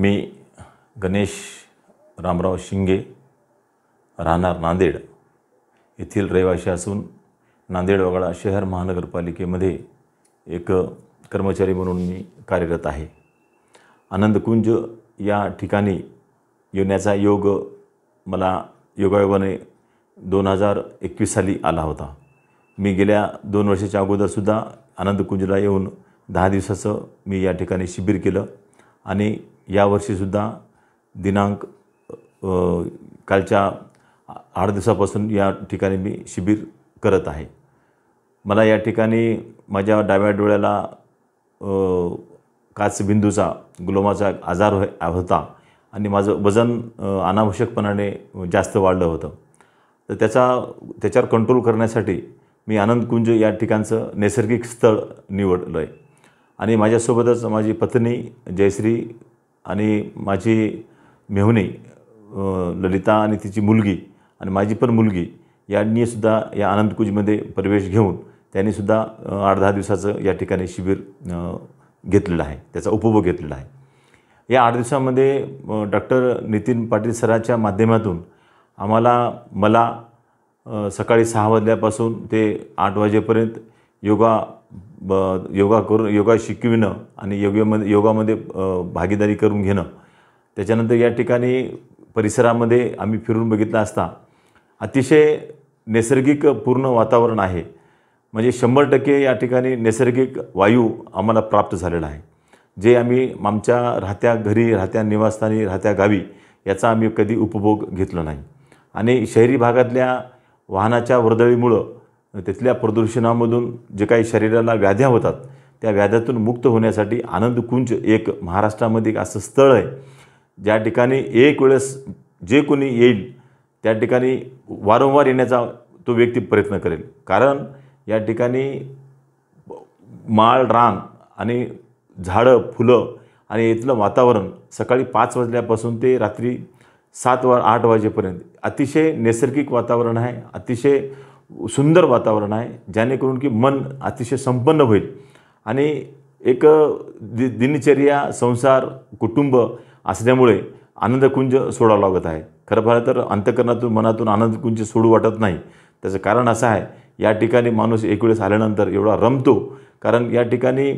मी गणेश रामराव शिंगे राहणार नांदेड येथील रहिवाशी असून नांदेड वगळा शहर महानगरपालिकेमध्ये एक कर्मचारी म्हणून मी कार्यरत आहे आनंदकुंज या ठिकाणी येण्याचा योग मला योगायोगाने दोन हजार एकवीस साली आला होता मी गेल्या दोन वर्षाच्या अगोदरसुद्धा आनंदकुंजला येऊन दहा दिवसाचं मी या ठिकाणी शिबिर केलं आणि यावर्षीसुद्धा दिनांक कालच्या आठ दिवसापासून या ठिकाणी मी शिबिर करत आहे मला या ठिकाणी माझ्या डाव्या डोळ्याला काचबिंदूचा ग्लोमाचा आजार हो, होता आणि माझं वजन अनावश्यकपणाने जास्त वाढलं होतं तर त्याचा त्याच्यावर कंट्रोल करण्यासाठी मी आनंदकुंज या ठिकाणचं नैसर्गिक स्थळ निवडलं आहे आणि माझ्यासोबतच माझी पत्नी जयश्री आणि माझी मेहुनी ललिता आणि तिची मुलगी आणि माझी पण मुलगी यांनीसुद्धा या आनंदकुजमध्ये प्रवेश घेऊन त्यांनीसुद्धा आठ दहा दिवसाचं या ठिकाणी शिबिर घेतलेलं आहे त्याचा उपभोग घेतलेला आहे या आठ दिवसामध्ये डॉक्टर नितीन पाटील सराच्या माध्यमातून आम्हाला मला सकाळी सहा वाजल्यापासून ते आठ वाजेपर्यंत योगा ब योगा करून योगा शिकविणं आणि योगामध्ये योगामध्ये भागीदारी करून घेणं त्याच्यानंतर या ठिकाणी परिसरामध्ये आम्ही फिरून बघितलं असता अतिशय नैसर्गिक पूर्ण वातावरण आहे म्हणजे शंभर टक्के या ठिकाणी नैसर्गिक वायू आम्हाला प्राप्त झालेला आहे जे आम्ही आमच्या राहत्या घरी राहत्या निवासस्थानी राहत्या गावी याचा आम्ही कधी उपभोग घेतला नाही आणि शहरी भागातल्या वाहनाच्या वर्दळीमुळं तिथल्या प्रदूषणामधून जे काही शरीराला व्याध्या होतात त्या व्याध्यातून मुक्त होण्यासाठी आनंदकुंज एक महाराष्ट्रामध्ये एक असं स्थळ आहे ज्या ठिकाणी एक वेळेस जे कोणी येईल त्या ठिकाणी वारंवार येण्याचा तो व्यक्ती प्रयत्न करेल कारण या ठिकाणी माळ रान आणि झाडं फुलं आणि इथलं वातावरण सकाळी पाच वाजल्यापासून ते रात्री सात वा आठ वाजेपर्यंत अतिशय नैसर्गिक वातावरण आहे अतिशय सुंदर वातावरण आहे जेणेकरून की मन अतिशय संपन्न होईल आणि एक दि दिनचर्या संसार कुटुंब असल्यामुळे आनंदकुंज सोडावं लागत आहे खरं पाहिलं तर अंतकरणातून मनातून आनंदकुंज सोडू वाटत नाही त्याचं कारण असं आहे या ठिकाणी माणूस एक वेळेस आल्यानंतर एवढा रमतो कारण या ठिकाणी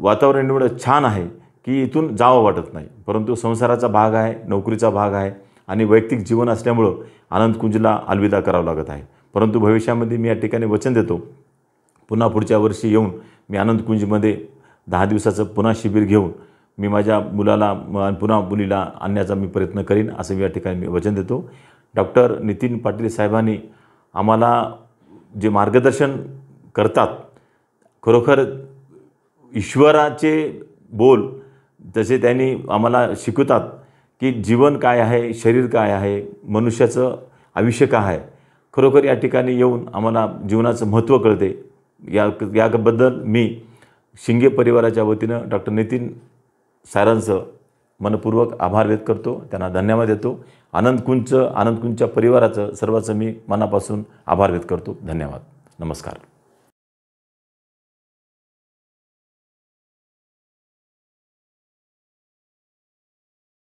वातावरण एवढं छान आहे की इथून जावं वाटत नाही परंतु संसाराचा भाग आहे नोकरीचा भाग आहे आणि वैयक्तिक जीवन असल्यामुळं आनंदकुंजला अलविदा करावं लागत आहे परंतु भविष्यामध्ये मी या ठिकाणी वचन देतो पुन्हा पुढच्या वर्षी येऊन मी आनंदकुंजमध्ये दहा दिवसाचं पुन्हा शिबिर घेऊन मी माझ्या मुलाला पुन्हा मुलीला आणण्याचा मी प्रयत्न करीन असं मी या ठिकाणी मी वचन देतो डॉक्टर नितीन पाटील साहेबांनी आम्हाला जे मार्गदर्शन करतात खरोखर ईश्वराचे बोल जसे त्यांनी आम्हाला शिकवतात की जीवन काय आहे शरीर काय आहे मनुष्याचं आयुष्य काय आहे खरोखर या ठिकाणी येऊन आम्हाला जीवनाचं महत्त्व कळते या याबद्दल मी शिंगे परिवाराच्या वतीनं डॉक्टर नितीन सायरांचं मनपूर्वक आभार व्यक्त करतो त्यांना धन्यवाद देतो आनंद कुंच आनंद परिवाराचं सर्वाचं मी मनापासून आभार व्यक्त करतो धन्यवाद नमस्कार